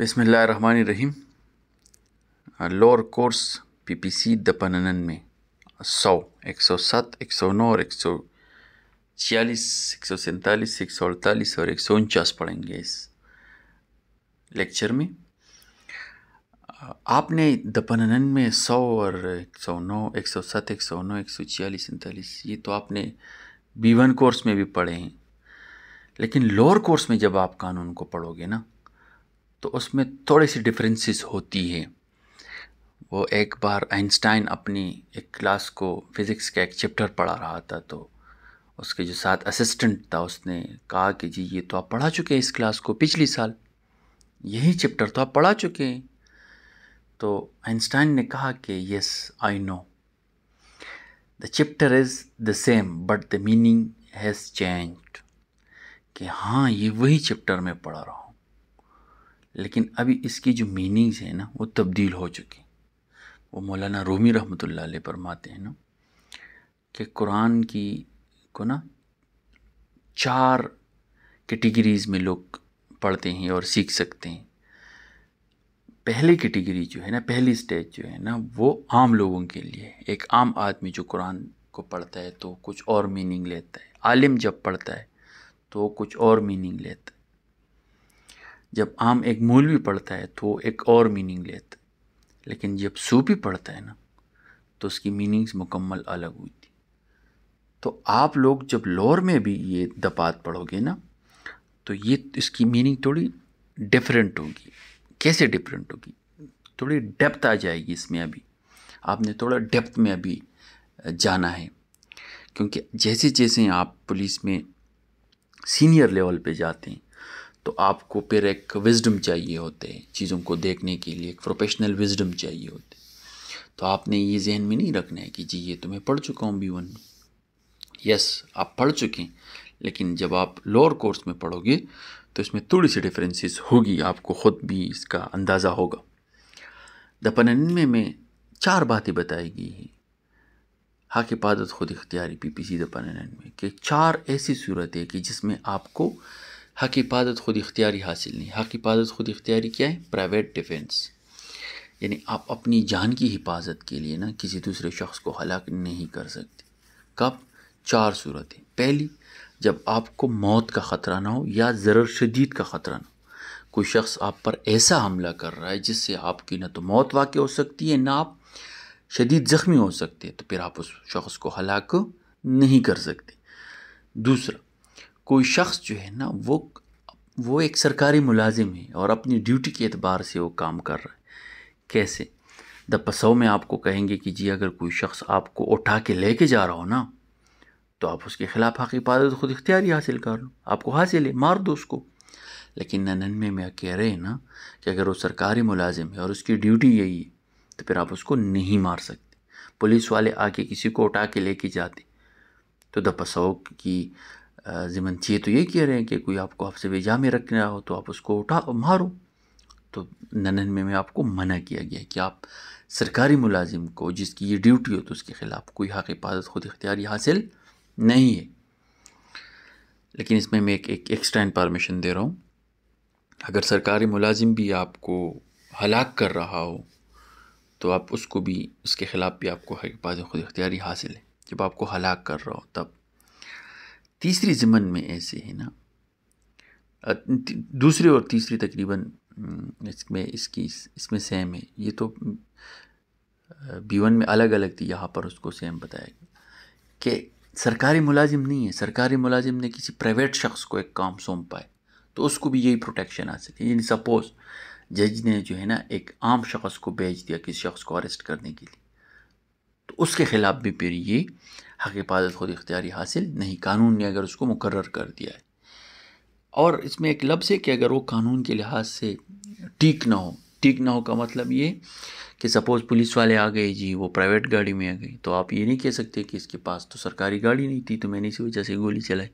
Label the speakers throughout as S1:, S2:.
S1: बसमीम lower course PPC दपनन में सौ एक सौ सात एक सौ नौ और एक सौ छियालीस एक सौ सैंतालीस एक सौ अड़तालीस और एक सौ उनचास पढ़ेंगे इस लेक्चर में आपने दपनन में सौ और एक सौ नौ एक सौ सात एक सौ नौ एक सौ छियालीस सैंतालीस ये तो आपने बी वन कोर्स में भी पढ़े हैं लेकिन लोअर कोर्स में जब आप कानून को पढ़ोगे ना तो उसमें थोड़ी सी डिफरेंसेस होती है वो एक बार आइंस्टाइन अपनी एक क्लास को फिज़िक्स का एक चैप्टर पढ़ा रहा था तो उसके जो साथ असिस्टेंट था उसने कहा कि जी ये तो आप पढ़ा चुके हैं इस क्लास को पिछली साल यही चैप्टर तो आप पढ़ा चुके हैं तो आइंस्टाइन ने कहा कि yes I know the chapter is the same but the meaning has changed कि हाँ ये वही चैप्टर मैं पढ़ा रहा हूँ लेकिन अभी इसकी जो मीनिंग्स हैं ना वो तब्दील हो चुकी वो मौलाना रूमी रहमत फरमाते हैं ना कि कुरान की को ना चार कैटेगरीज़ में लोग पढ़ते हैं और सीख सकते हैं पहली कैटेगरी जो है ना पहली स्टेज जो है ना वो आम लोगों के लिए एक आम आदमी जो कुरान को पढ़ता है तो कुछ और मीनिंग लेता है आलिम जब पढ़ता है तो कुछ और मीनिंग लेता है जब आम एक भी पढ़ता है तो वो एक और मीनिंग लेता है लेकिन जब सूपी पढ़ता है ना तो उसकी मीनिंग्स मुकम्मल अलग हुई थी तो आप लोग जब लोर में भी ये दपात पढ़ोगे ना तो ये इसकी मीनिंग थोड़ी डिफरेंट होगी कैसे डिफरेंट होगी थोड़ी डेप्थ आ जाएगी इसमें अभी आपने थोड़ा डेप्थ में अभी जाना है क्योंकि जैसे जैसे आप पुलिस में सीनियर लेवल पे जाते हैं तो आपको फिर एक विजडम चाहिए होते हैं चीज़ों को देखने के लिए एक प्रोफेशनल विजडम चाहिए होते तो आपने ये जहन में नहीं रखना है कि जी ये तो मैं पढ़ चुका हूँ बी वन में यस आप पढ़ चुके हैं लेकिन जब आप लोअर कोर्स में पढ़ोगे तो इसमें थोड़ी सी डिफरेंसेस होगी आपको ख़ुद भी इसका अंदाज़ा होगा द पनन्नवे में चार बातें बताई गई हैं हाक पादत खुद इख्तियारी पी पी सी दिन में कि चार ऐसी सूरत है कि जिसमें आपको हक हिफाजत खुद इख्तियारी हासिल नहीं हक हिफाजत खुद इख्तियारी क्या है प्राइवेट डिफेंस यानी आप अपनी जान की हिफाजत के लिए ना किसी दूसरे शख्स को हलाक नहीं कर सकते कब चार सूरतें पहली जब आपको मौत का ख़तरा ना हो या ज़र शदीद का ख़तरा ना हो कोई शख्स आप पर ऐसा हमला कर रहा है जिससे आपकी ना तो मौत वाक़ हो सकती है ना आप शदीद ज़ख्मी हो सकते हैं तो फिर आप उस शख्स को हलाक नहीं कर सकते दूसरा कोई शख्स जो है ना वो वो एक सरकारी मुलाजिम है और अपनी ड्यूटी के अतबार से वो काम कर रहा है कैसे द दपसौ में आपको कहेंगे कि जी अगर कोई शख्स आपको उठा के लेके जा रहा हो ना तो आप उसके ख़िलाफ़ हक हिफाजत खुद इख्तियारी हासिल कर लो आपको हासिल है मार दो उसको लेकिन नन्नवे में कह रहे हैं ना कि अगर वो सरकारी मुलाजिम है और उसकी ड्यूटी यही है तो फिर आप उसको नहीं मार सकते पुलिस वाले आके किसी को उठा के लेके जाते तो द दपसौ की चाहिए तो ये कह रहे हैं कि कोई आपको आपसे बेजा में रखना हो तो आप उसको उठा मारो तो ननन में आपको मना किया गया कि आप सरकारी मुलाजिम को जिसकी ये ड्यूटी हो तो उसके ख़िलाफ़ कोई हक हिफाजत खुद इख्तियारी हासिल नहीं है लेकिन इसमें मैं एक, एक एक्स्ट्रा इंफॉर्मेशन दे रहा हूँ अगर सरकारी मुलाजिम भी आपको हलाक कर रहा हो तो आप उसको भी उसके ख़िलाफ़ भी आपको हक हिफाजत खुद इख्तियारी हासिल है जब आपको हलाक कर रहा हो तब तीसरी ज़मन में ऐसे है ना दूसरी और तीसरी तकरीबन इसमें इसकी इसमें सेम है ये तो बी वन में अलग अलग थी यहाँ पर उसको सेम बताया गया कि सरकारी मुलाजिम नहीं है सरकारी मुलाजिम ने किसी प्राइवेट शख्स को एक काम सौंप पाए तो उसको भी यही प्रोटेक्शन आ सके यानी सपोज़ जज ने जो है ना एक आम शख्स को भेज दिया किसी शख्स को अरेस्ट करने के लिए तो उसके ख़िलाफ़ भी फिर ये हक़ हिफाजत खुद इख्तियारी हासिल नहीं कानून ने अगर उसको मुकर कर दिया है और इसमें एक लफ्ज़ है कि अगर वो कानून के लिहाज से टीक ना हो टीक ना हो का मतलब ये कि सपोज़ पुलिस वाले आ गए जी वो प्राइवेट गाड़ी में आ गई तो आप ये नहीं कह सकते कि इसके पास तो सरकारी गाड़ी नहीं थी तो मैंने इसी वजह से गोली चलाई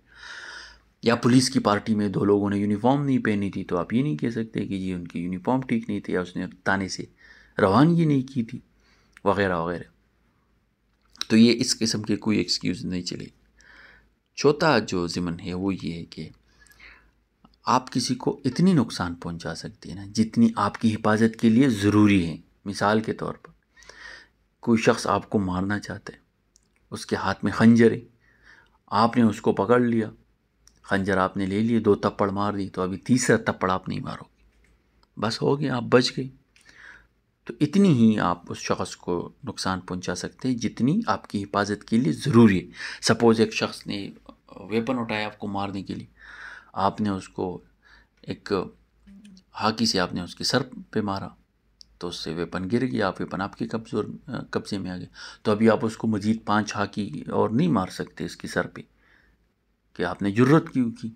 S1: या पुलिस की पार्टी में दो लोगों ने यूनिफॉर्म नहीं पहनी थी तो आप ये नहीं कह सकते कि जी उनकी यूनिफॉर्म ठीक नहीं थी या उसने ताने से रवानगी नहीं की थी वगैरह वगैरह तो ये इस किस्म के कोई एक्सक्यूज़ नहीं चले चौथा जो ज़िमन है वो ये है कि आप किसी को इतनी नुकसान पहुंचा सकती है ना जितनी आपकी हिफाजत के लिए ज़रूरी है मिसाल के तौर पर कोई शख्स आपको मारना चाहता है उसके हाथ में खंजर है आपने उसको पकड़ लिया खंजर आपने ले लिए दो थप्पड़ मार दी तो अभी तीसरा थप्पड़ आप नहीं मारोगे बस हो गया आप बच गए तो इतनी ही आप उस शख्स को नुकसान पहुंचा सकते हैं जितनी आपकी हिफाजत के लिए ज़रूरी है सपोज़ एक शख्स ने वेपन उठाया आपको मारने के लिए आपने उसको एक हाकी से आपने उसके सर पे मारा तो उससे वेपन गिर गया आप वेपन आपके कब्जे कब्जे में आ गया तो अभी आप उसको मजीद पाँच हाकी और नहीं मार सकते इसके सर पे कि आपने ज़रूरत क्यों की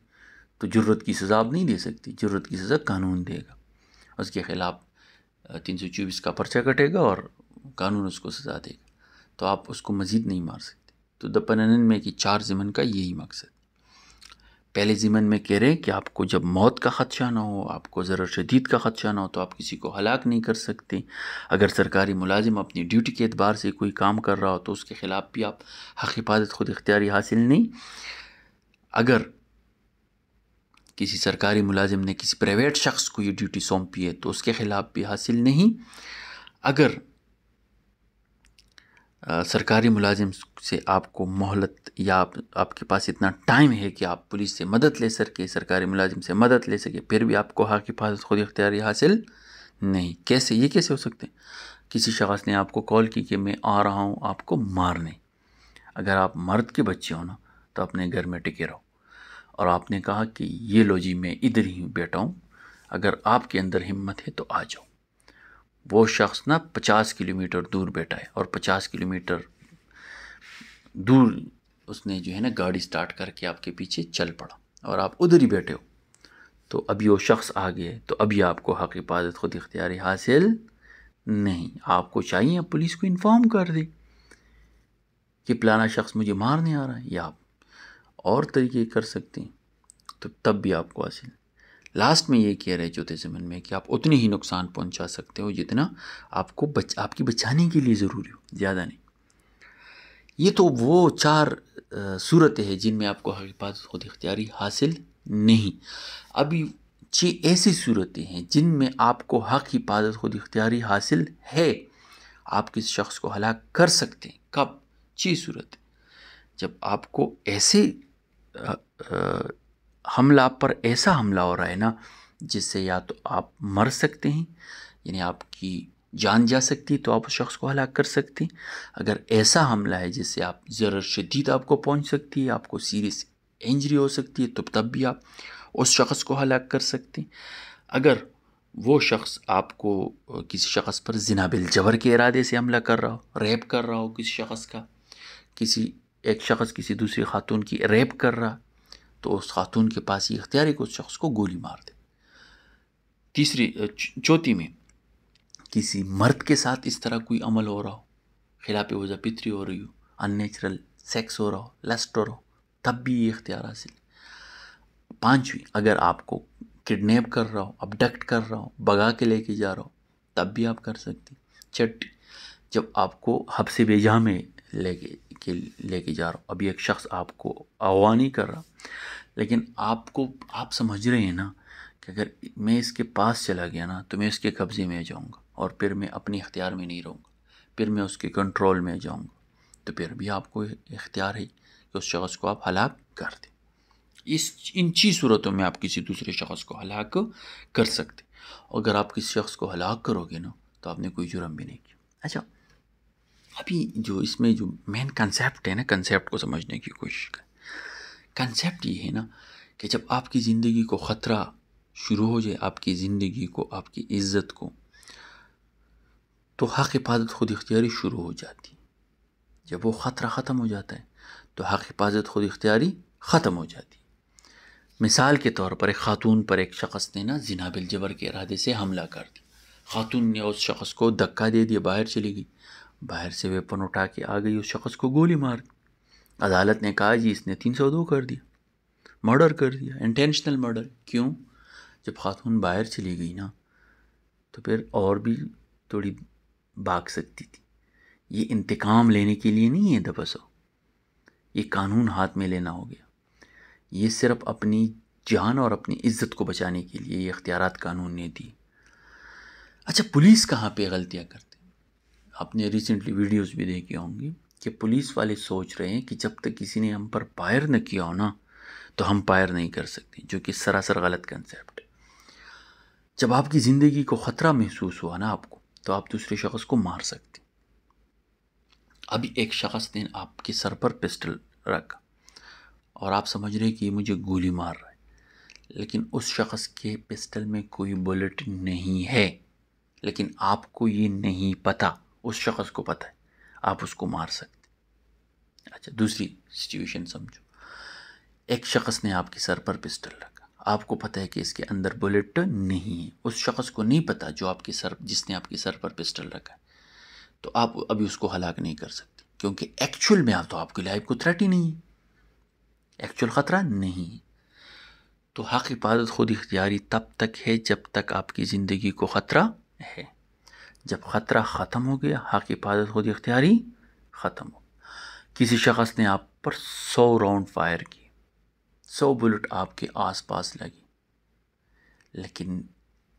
S1: तो जरूरत की सज़ा आप नहीं दे सकते जरूरत की सज़ा कानून देगा उसके ख़िलाफ़ तीन सौ चौबीस का पर्चा कटेगा और कानून उसको सजा देगा तो आप उसको मज़ीद नहीं मार सकते तो द पनन में कि चार ज़िमन का यही मकसद पहले ज़िमन में कह रहे हैं कि आपको जब मौत का ख़दशा ना हो आपको ज़रा शदीद का ख़दशा ना हो तो आप किसी को हलाक नहीं कर सकते अगर सरकारी मुलाजिम अपनी ड्यूटी के अतबार से कोई काम कर रहा हो तो उसके ख़िलाफ़ भी आप हक हिफाजत ख़ुद इख्तियारी हासिल नहीं अगर किसी सरकारी मुलाजिम ने किसी प्राइवेट शख्स को ये ड्यूटी सौंपी है तो उसके ख़िलाफ़ भी हासिल नहीं अगर आ, सरकारी मुलाजिम से आपको मोहलत या आप, आपके पास इतना टाइम है कि आप पुलिस से मदद ले सके सरकारी मुलाजिम से मदद ले सके फिर भी आपको हक हिफाजत खुद इख्तियारी हासिल नहीं कैसे ये कैसे हो सकते हैं किसी शख्स ने आपको कॉल की कि मैं आ रहा हूँ आपको मारने अगर आप मर्द के बच्चे हो ना तो अपने घर में टिके रहो और आपने कहा कि ये लो जी मैं इधर ही बैठा हूँ अगर आपके अंदर हिम्मत है तो आ जाओ वो शख्स ना पचास किलोमीटर दूर बैठा है और पचास किलोमीटर दूर उसने जो है ना गाड़ी स्टार्ट करके आपके पीछे चल पड़ा और आप उधर ही बैठे हो तो अभी वो शख्स आ गए तो अभी आपको हक हिफाजत खुद इख्तियारी हासिल नहीं आपको चाहिए पुलिस को इन्फॉर्म कर दे कि पलाना शख्स मुझे मारने आ रहा है या आप और तरीके कर सकते हैं तो तब भी आपको हासिल लास्ट में ये कह रहे चौथे ज़मन में कि आप उतने ही नुकसान पहुंचा सकते हो जितना आपको बच आपकी बचाने के लिए ज़रूरी हो ज़्यादा नहीं ये तो वो चार सूरतें हैं जिनमें आपको हकीकत खुद इख्तियारी हासिल नहीं अभी छः ऐसी सूरतें हैं जिनमें आपको हक हिफाजत खुद इख्तियारी हासिल है आप किस शख्स को हलाक कर सकते हैं कब छः सूरत जब आपको ऐसे हमला आप पर ऐसा हमला हो रहा है ना जिससे या तो आप मर सकते हैं यानी आपकी जान जा सकती है तो आप उस शख्स को हलाक कर सकते हैं अगर ऐसा हमला है जिससे आप ज़रा शदीद आपको पहुंच सकती है आपको सीरियस इंजरी हो सकती है तो तब भी आप उस शख्स को हलाक कर सकते हैं अगर वो शख्स आपको किसी शख्स पर जिनाबिल जबर के इरादे से हमला कर रहा हो रेप कर रहा हो किसी शख्स का किसी एक शख्स किसी दूसरी खातून की रेप कर रहा तो उस खातून के पास ये इख्तियार है कि उस शख्स को गोली मार दे तीसरी चौथी में किसी मर्द के साथ इस तरह कोई अमल हो रहा हो खिलाफ वजह पितरी हो रही हो अननेचुरल सेक्स हो रहा हो लस्ट हो रहा हो तब भी ये इख्तियार हासिल पाँचवीं अगर आपको किडनेप कर रहा हो अबडक्ट कर रहा हो भगा के लेके जा रहा हो तब भी आप कर सकते छठी जब आपको हबसे बेजा में लेके के लेके जा रहा हूँ अभी एक शख्स आपको आह्वान ही कर रहा लेकिन आपको आप समझ रहे हैं ना कि अगर मैं इसके पास चला गया ना तो मैं इसके कब्ज़े में जाऊँगा और फिर मैं अपने अख्तियार में नहीं रहूँगा फिर मैं उसके कंट्रोल में जाऊँगा तो फिर भी आपको इख्तियार है कि उस शख्स को आप हलाक कर दें इस इन चीज़ सूरतों में आप किसी दूसरे शख्स को हलाक कर सकते अगर आप किसी शख्स को हलाक करोगे ना तो आपने कोई जुर्म भी नहीं किया अच्छा अभी जो इसमें जो मेन कंसेप्ट है ना कंसेप्ट को समझने की कोशिश करें कंसेप्ट ये है ना कि जब आपकी ज़िंदगी को ख़तरा शुरू हो जाए आपकी ज़िंदगी को आपकी इज़्ज़त को तो हक हिफाजत खुद इख्तियारी शुरू हो जाती जब वो ख़तरा ख़त्म हो जाता है तो हक हिफाजत खुद इख्तियारी ख़त्म हो जाती मिसाल के तौर पर एक ख़ातून पर एक शख्स ने ना जिनाबिल जबर के इरादे से हमला कर दिया खातून ने उस शख्स को धक्का दे दिया बाहर चली गई बाहर से वेपन उठा के आ गई उस शख्स को गोली मार अदालत ने कहा जी इसने तीन सौ दो कर दिया मर्डर कर दिया इंटेंशनल मर्डर क्यों जब खातून बाहर चली गई ना तो फिर और भी थोड़ी भाग सकती थी ये इंतकाम लेने के लिए नहीं है दबसो ये कानून हाथ में लेना हो गया ये सिर्फ अपनी जान और अपनी इज्जत को बचाने के लिए ये इख्तियार कानून ने दी अच्छा पुलिस कहाँ पे गलतियाँ करती आपने रिसेंटली वीडियोस भी देखी होंगी कि पुलिस वाले सोच रहे हैं कि जब तक किसी ने हम पर पायर न किया हो ना तो हम पायर नहीं कर सकते जो कि सरासर गलत कंसेप्ट है जब आपकी ज़िंदगी को ख़तरा महसूस हुआ ना आपको तो आप दूसरे शख्स को मार सकते अभी एक शख्स ने आपके सर पर पिस्टल रखा और आप समझ रहे कि मुझे गोली मार रहा है लेकिन उस शख्स के पिस्टल में कोई बुलेट नहीं है लेकिन आपको ये नहीं पता उस शख्स को पता है आप उसको मार सकते अच्छा दूसरी सिचुएशन समझो एक शख्स ने आपके सर पर पिस्टल रखा आपको पता है कि इसके अंदर बुलेट तो नहीं है उस शख्स को नहीं पता जो आपके सर जिसने आपके सर पर पिस्टल रखा है तो आप अभी उसको हलाक नहीं कर सकते क्योंकि एक्चुअल में आप तो आपकी लाइफ को थ्रेट ही नहीं है एक्चुअल ख़तरा नहीं है तो हक हिफाजत खुद इख्तियारी तब तक है जब तक आपकी ज़िंदगी को ख़तरा है जब ख़तरा ख़त्म हो गया हक हिफाजत खुद इख्तियारी ख़त्म हो किसी शख्स ने आप पर सौ राउंड फायर की सौ बुलेट आपके आस पास लगी लेकिन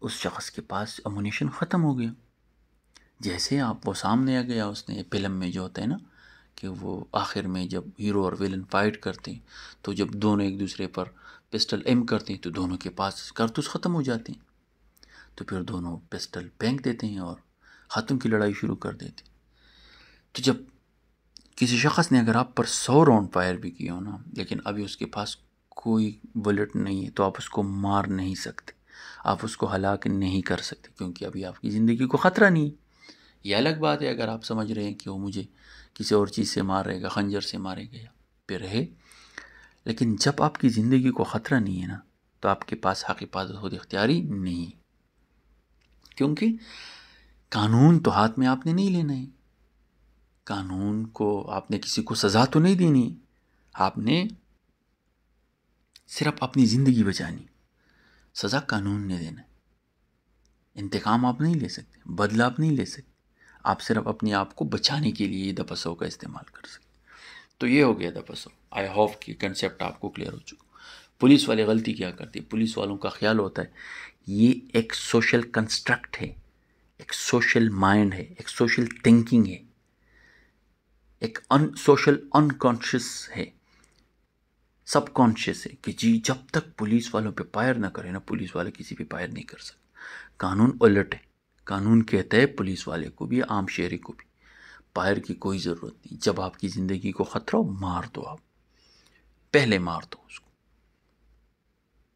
S1: उस शख्स के पास अमोनीशन ख़त्म हो गया जैसे आप वो सामने आ गया उसने फिल्म में जो होता है ना कि वो आखिर में जब हीरो और विलन फाइट करते हैं तो जब दोनों एक दूसरे पर पिस्टल एम करते हैं तो दोनों के पास कारतूस ख़त्म हो जाते हैं तो फिर दोनों पिस्टल फेंक देते हैं और हाथों की लड़ाई शुरू कर देती तो जब किसी शख्स ने अगर आप पर सौ राउंड फायर भी किया हो ना लेकिन अभी उसके पास कोई बुलेट नहीं है तो आप उसको मार नहीं सकते आप उसको हलाक नहीं कर सकते क्योंकि अभी आपकी ज़िंदगी को ख़तरा नहीं है यह अलग बात है अगर आप समझ रहे हैं कि वो मुझे किसी और चीज़ से मारेगा खंजर से मारेगा या पे रहे लेकिन जब आपकी ज़िंदगी को ख़तरा नहीं है ना तो आपके पास हक हिफाजत खुद इख्तियारी नहीं क्योंकि कानून तो हाथ में आपने नहीं लेना है कानून को आपने किसी को सज़ा तो नहीं देनी आपने सिर्फ अपनी ज़िंदगी बचानी सज़ा कानून ने देना है इंतकाम आप नहीं ले सकते बदला आप नहीं ले सकते आप सिर्फ अपने आप को बचाने के लिए दपसो का इस्तेमाल कर सकते तो ये हो गया दपसो आई होप कि कंसेप्ट आपको क्लियर हो चुका पुलिस वाले गलती क्या करती पुलिस वालों का ख्याल होता है ये एक सोशल कंस्ट्रक्ट है एक सोशल माइंड है एक सोशल थिंकिंग है एक अन सोशल अनकॉन्शियस है सबकॉन्शियस है कि जी जब तक पुलिस वालों पे पायर ना करे ना पुलिस वाले किसी पे पायर नहीं कर सकते कानून अलर्ट है कानून कहते हैं पुलिस वाले को भी आम शहरी को भी पायर की कोई ज़रूरत नहीं जब आपकी ज़िंदगी को ख़तरा हो मार दो आप पहले मार दो उसको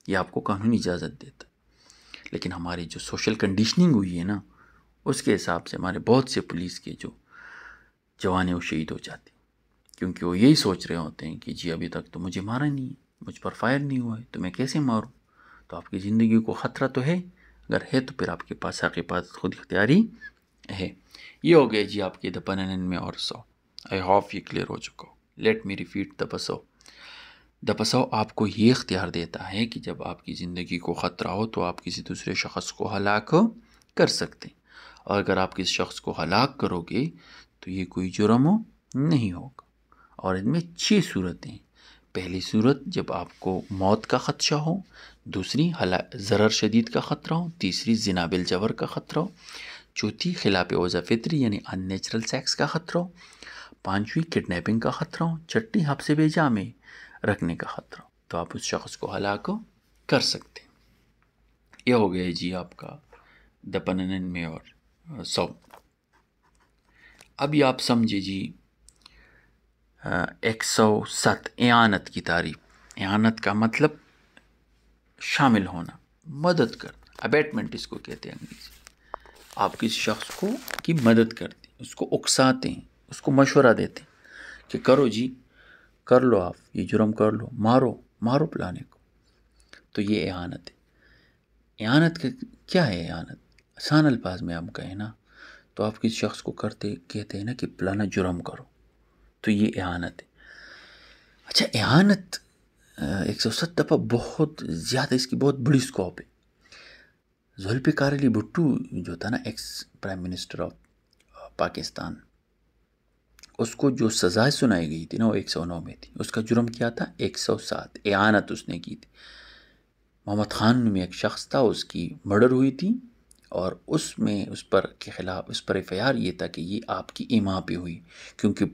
S1: ये आपको कानून इजाज़त देता लेकिन हमारी जो सोशल कंडीशनिंग हुई है ना उसके हिसाब से हमारे बहुत से पुलिस के जो जवान हैं वो शहीद हो जाते क्योंकि वो यही सोच रहे होते हैं कि जी अभी तक तो मुझे मारा नहीं है मुझ पर फायर नहीं हुआ है तो मैं कैसे मारूँ तो आपकी ज़िंदगी को ख़तरा तो है अगर है तो फिर आपके पास आपके पास खुद इख्तियारी है ये हो गया जी आपके दपन में और सौ आई होप ये क्लियर हो चुका लेट मी रिपीट द पसो द पसो आपको ये इख्तियार देता है कि जब आपकी ज़िंदगी को ख़तरा हो तो आप किसी दूसरे शख्स को हलाक कर सकते हैं और अगर आप किस शख्स को हलाक करोगे तो ये कोई जुर्म हो नहीं होगा और इनमें छः सूरतें पहली सूरत जब आपको मौत का ख़दशा हो दूसरी हला ज़र शदीद का ख़तरा हो तीसरी जिनाबिल जवर का ख़तरा हो चौथी खिलाफ वज़ा फितरी यानी अननेचुरल सेक्स का ख़तरा हो पाँचवीं किडनेपिंग का ख़तरा हो छठी हफ्से बेजा में रखने का ख़तरा हो तो आप उस शख्स को हलाक कर सकते हैं यह हो गया जी आपका दपन में और सौ अभी आप समझे जी एक सौ सत एानत की तारीफ एानत का मतलब शामिल होना मदद करना अबेटमेंट इसको कहते हैं अंग्रेजी आप किस शख्स को की मदद करते हैं उसको उकसाते हैं उसको मशवरा देते हैं कि करो जी कर लो आप ये जुर्म कर लो मारो मारो प्लाने को तो ये एनत है एनत क्या है एनत आसान अल्फाज में आप कहें ना तो आप किस शख्स को करते कहते हैं ना कि फलाना जुर्म करो तो ये एहानत है अच्छा एहानत एक सौ सत्तर पर बहुत ज़्यादा इसकी बहुत बड़ी स्कोप है जुल्फ़िकार अली भुट्टू जो था ना ex prime minister of Pakistan उसको जो सज़ाएँ सुनाई गई थी ना वो एक सौ नौ में थी उसका जुर्म क्या था एक सौ सात एहानत उसने की थी मोहम्मद ख़ान में एक शख्स था उसकी मर्डर हुई थी और उसमें उस पर के ख़िलाफ़ उस पर एफ आई आर ये था कि ये आपकी इमां पे हुई क्योंकि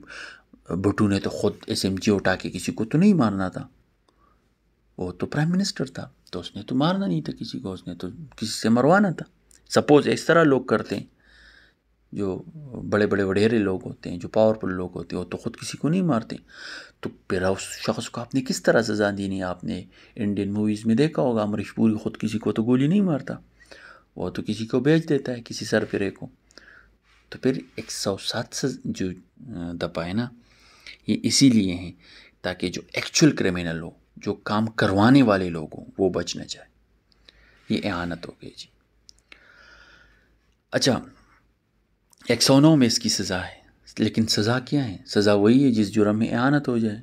S1: भुटू ने तो ख़ुद एस एम जी उठा के किसी को तो नहीं मारना था वो तो प्राइम मिनिस्टर था तो उसने तो मारना नहीं था किसी को उसने तो किसी से मरवाना था सपोज़ इस तरह लोग करते हैं जो बड़े बड़े वढ़ेरे लोग होते हैं जो पावरफुल लोग होते हैं वो तो ख़ुद किसी को नहीं मारते तो फिर उस शख्स को आपने किस तरह सज़ा दी नहीं आपने इंडियन मूवीज़ में देखा होगा अमरीश पूरी ख़ुद किसी को तो गोली नहीं मारता वो तो किसी को बेच देता है किसी सर फिरे को तो फिर एक सौ सात से जो दफा है ना ये इसीलिए हैं ताकि जो एक्चुअल क्रिमिनल हो जो काम करवाने वाले लोग हों वो बच ना जाए ये एहानत हो गई जी अच्छा एक सौ नौ में इसकी सज़ा है लेकिन सज़ा क्या है सज़ा वही है जिस जुर्म में एहानत हो जाए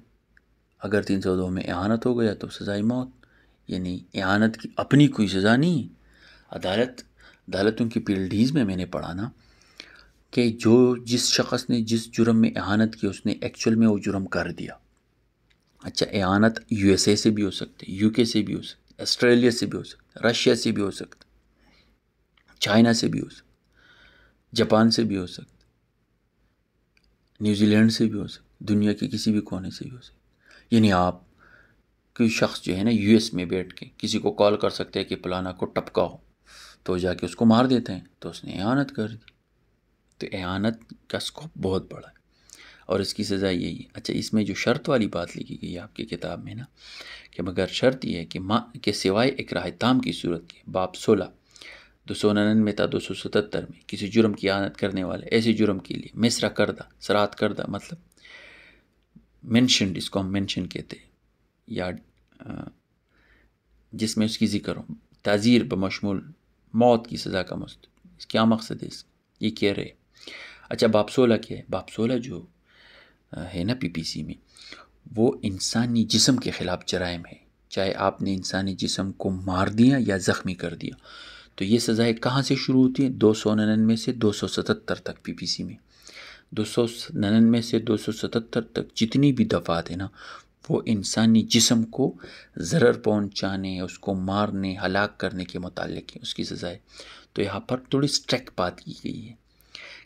S1: अगर तीन सौ दो में एहानत हो गया तो सज़ाई मौत यानी एहानत की अपनी कोई सज़ा नहीं अदालत अदालतों की पीरियडीज़ में मैंने पढ़ा ना कि जो जिस शख्स ने जिस जुर्म में एहानत की उसने एक्चुअल में वो जुर्म कर दिया अच्छा एहानत यूएसए से भी हो सकती है यूके से भी हो सकती है ऑस्ट्रेलिया से भी हो सकता है रशिया से भी हो सकता है चाइना से भी हो सकता जापान से भी हो सकता न्यूजीलैंड से भी हो सकता दुनिया के किसी भी कोने से भी हो सकता यानी आप कोई शख्स जो है ना यूएस में बैठ के किसी को कॉल कर सकते हैं कि पलाना को टपका हो तो जाके उसको मार देते हैं तो उसने एहानत कर दी तो एनत का स्कोप बहुत बड़ा है और इसकी सज़ा यही है अच्छा इसमें जो शर्त वाली बात लिखी गई है आपकी किताब में ना कि मगर शर्त यह है कि माँ के सिवाय एक राहताम की सूरत के बाप सोलह दो सौ उनानवे था दो सौ सतहत्तर में किसी जुर्म की आनत करने वाले ऐसे जुर्म के लिए मिसरा करदा सरात करदा मतलब मैंशनड इसको हम मैंशन कहते हैं या जिसमें उसकी जिक्र हो तज़ीर बमशमूल मौत की सज़ा का मस्त क्या मकसद है इसका ये कह रहे अच्छा बाप सोलह क्या है बाप सोलह जो है ना पीपीसी में वो इंसानी जिसम के ख़िलाफ़ जराइम है चाहे आपने इंसानी जिसम को मार दिया या ज़ख्मी कर दिया तो ये सज़ाएँ कहाँ से शुरू होती हैं दो सौ नन्नवे से दो सौ सतहत्तर तक पी पी सी में दो सौ नन्नवे से दो सौ सतहत्तर तक जितनी भी दफ़ात है ना वो इंसानी जिसम को ज़र्र पहुँचाने उसको मारने हलाक करने के मतलब है उसकी सज़ाए तो यहाँ पर थोड़ी स्ट्रैक बात की गई है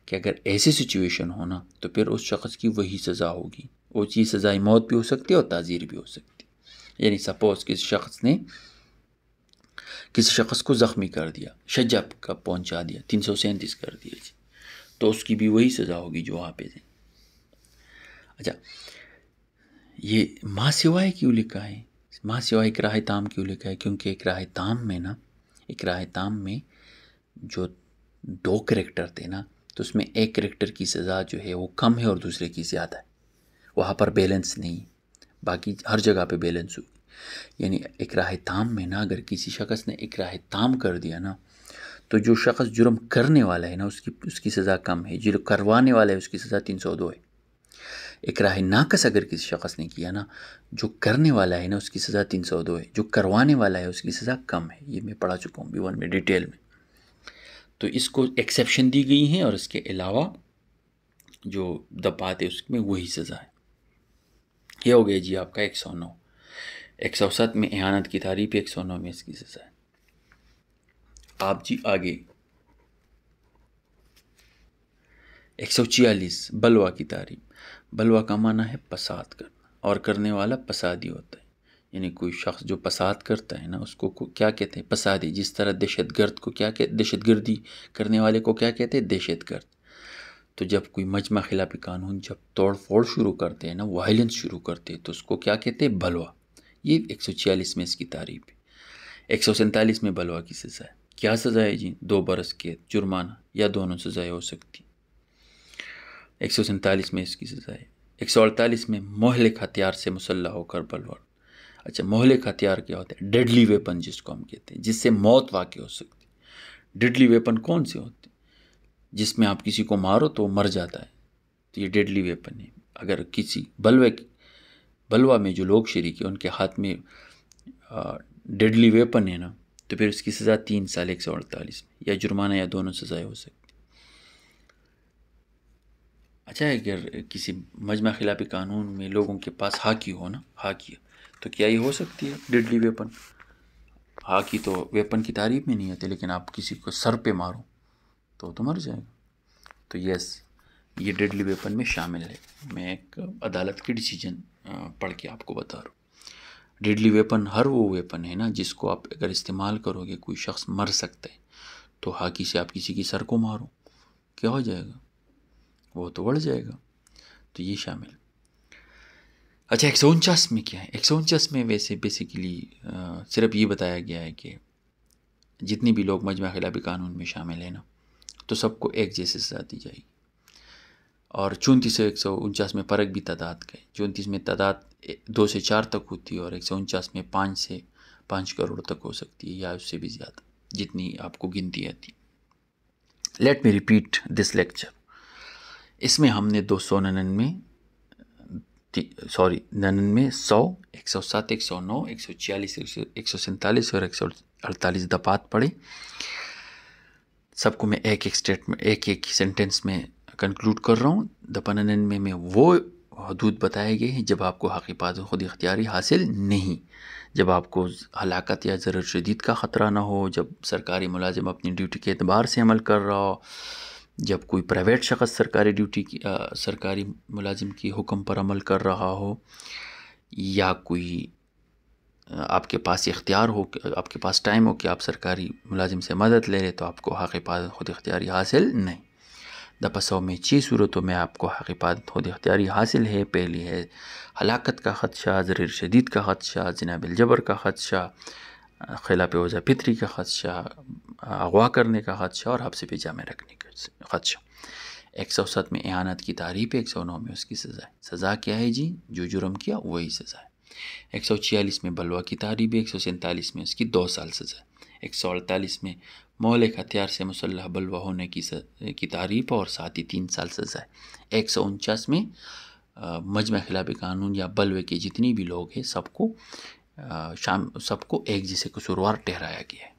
S1: कि अगर ऐसी सिचुएशन होना तो फिर उस शख्स की वही सज़ा होगी वो चीज़ सज़ाई मौत भी हो सकती है और ताज़ीर भी हो सकती है यानी सपोज़ किसी शख्स ने किसी शख्स को ज़ख्मी कर दिया शजब का पहुंचा दिया तीन सौ सैंतीस कर दिया जी तो उसकी भी वही सज़ा होगी जो वहाँ पे अच्छा ये माँ सिवाय क्यों लिखा है माँ सिवाय राह ताम क्यों लिखा है क्योंकि एक राह ताम में ना राह ताम में जो दो करेक्टर थे ना तो उसमें एक करेक्टर की सज़ा जो है वो कम है और दूसरे की ज़्यादा है वहाँ पर बैलेंस नहीं बाकी हर जगह पे बैलेंस होगी यानी एक राह ताम में ना अगर किसी शख्स ने एक राह ताम कर दिया ना तो जो शख्स जुर्म करने वाला है ना उसकी उसकी सज़ा कम है जो करवाने वाला है उसकी सज़ा तीन सौ दो है एक राह नाकस अगर किसी शख्स ने किया ना जो करने वाला है ना उसकी सज़ा तीन सौ दो है जो करवाने वाला है उसकी सज़ा कम है ये मैं पढ़ा चुका हूँ बी वन में डिटेल में तो इसको एक्सेप्शन दी गई हैं और इसके अलावा जो दपात है उसमें वही सज़ा है यह हो गया जी आपका एक सौ नौ एक सौ सात में एहानत की तारीफ एक सौ नौ में इसकी सज़ा है आप जी आगे एक सौ छियालीस बलवा की तारीफ बलवा का माना है पसाद करना और करने वाला पसादी होता है यानी कोई शख्स जो पसाद करता है ना उसको क्या कहते हैं पसादी जिस तरह दहशत गर्द को क्या कहते दहशत गर्दी करने वाले को क्या कहते हैं दहशत गर्द तो जब कोई मजमा खिलाफी कानून जब तोड़ फोड़ शुरू करते हैं ना वायलेंस शुरू करते हैं तो उसको क्या कहते हैं बलवा ये एक सौ छियालीस में इसकी तारीफ है एक सौ सैंतालीस में बलवा की सज़ा है क्या सज़ा है जी दो बरस के जुर्माना या दोनों सज़ाएँ हो सकती एक सौ सैंतालीस में इसकी सज़ा है एक सौ अड़तालीस में मोहलिक हथियार से मुसल्ह होकर बलवर अच्छा मोहलिक हथियार क्या होता है डेडली वेपन जिसको हम कहते हैं जिससे मौत वाकई हो सकती है डेडली वेपन कौन से होते हैं जिसमें आप किसी को मारो तो मर जाता है तो ये डेडली वेपन है अगर किसी बलवे बलवा में जो लोग शरीक है उनके हाथ में डेडली वेपन है ना तो फिर उसकी सज़ा तीन साल एक सौ अड़तालीस में या जुर्माना या दोनों सज़ाएँ हो सकती अच्छा है अगर किसी मजमा खिलाफी कानून में लोगों के पास हाकी हो ना हाकी तो क्या ये हो सकती है डेडली वेपन हाकी तो वेपन की तारीफ में नहीं आती लेकिन आप किसी को सर पे मारो तो तो मर जाएगा तो यस ये डेडली वेपन में शामिल है मैं एक अदालत की डिसीजन पढ़ के आपको बता रहा हूँ डेडली वेपन हर वो वेपन है ना जिसको आप अगर इस्तेमाल करोगे कोई शख्स मर सकता है तो हाकी से आप किसी की सर को मारो क्या हो जाएगा वो तो बढ़ जाएगा तो ये शामिल अच्छा एक में क्या है एक में वैसे बेसिकली सिर्फ ये बताया गया है कि जितने भी लोग मजमा खिलाफी कानून में शामिल हैं ना तो सबको एक जैसे सजा दी जाएगी और चौंतीस एक सौ उनचास में फ़र्क भी तादाद का है चौंतीस में तादाद दो से चार तक होती है और एक सौ उनचास में पाँच से पाँच करोड़ तक हो सकती है या उससे भी ज़्यादा जितनी आपको गिनती आती let me repeat this lecture इसमें हमने दो सौ निन्यानवे सॉरी निन्यानवे सौ एक सौ सात एक सौ नौ एक सौ छियालीस एक सौ एक सौ सैंतालीस और एक सौ अड़तालीस दफात पढ़े सबको मैं एक एक स्टेटमेंट एक एक सेंटेंस में कंक्लूड कर रहा हूँ दफा निन्यानवे में वो हदूद बताए गए हैं जब आपको हकीबात ख़ुद इख्तियारी हासिल नहीं जब आपको हलाकत या ज़रूर शदीद का ख़तरा ना हो जब सरकारी मुलाजिम अपनी ड्यूटी के अतबार से अमल कर रहा हो जब कोई प्राइवेट शख्स सरकारी ड्यूटी की आ, सरकारी मुलाजिम की हुक्म पर अमल कर रहा हो या कोई आपके पास इख्तियार हो आपके पास टाइम हो कि आप सरकारी मुलाजिम से मदद ले रहे तो आपको हक़ खुद इख्तियारी हासिल नहीं दपसों में छः सूरतों में आपको हकीपात खुद इख्तियारी हासिल है पहली है हलाकत का ख़दशा ज़र शदीद का ख़दशा जिनाबिलजबर का ख़दशा खिला वजह फितरी का खदशा अगवा करने का खदशा और हब्स पे जामे रखने का खदशा एक सौ सत में एहानत की तारीफ एक सौ नौ में उसकी सज़ा है सज़ा क्या है जी जो जुर्म किया वही सज़ा है एक सौ छियालीस में बलवा की तारीफ एक सौ सैंतालीस में उसकी दो साल सज़ा है एक सौ अड़तालीस में मौलिक हथियार से मुसल्ह बलवा होने की सजा की तारीफ और साथ ही तीन साल सज़ा है एक सौ उनचास में मजमा खिलाफ कानून या बलवे के जितने भी लोग हैं सबको शाम सबको एक जैसे कसूरवार ठहराया गया है